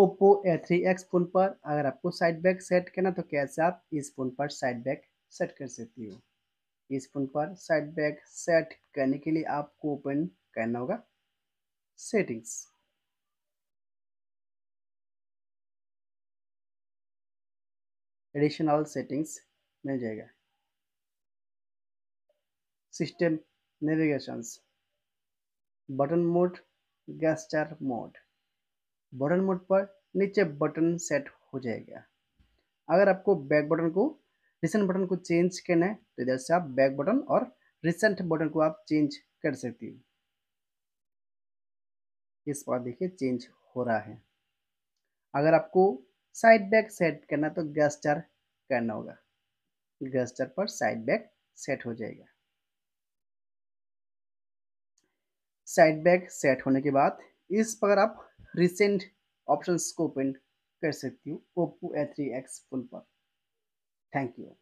Oppo A three X phone पर अगर आपको साइड बैक सेट करना तो कैसे आप इस फोन पर साइड बैक सेट कर सकती हो इस फोन पर साइड बैक सेट करने के लिए आपको ओपन करना होगा सेटिंग्स एडिशनल सेटिंग्स मिल जाएगा system navigations button mode gesture mode button mode पर नीचे बटन सेट हो जाएगा अगर आपको बैक बटन को रिसेंट बटन को चेंज करना है तो इधर से आप बैक बटन और रिसेंट बटन को आप चेंज कर सकती हूँ इस बार देखिए चेंज हो रहा है अगर आपको साइड बैक सेट करना तो गैस्टर करना होगा गैस्टर पर साइड बैक सेट हो जाएगा साइड बैक सेट होने के बाद इस पर आप रिसेंट ऑप्शंस को ओपन कर सकती हूँ Oppo A three X phone पर थैंक यू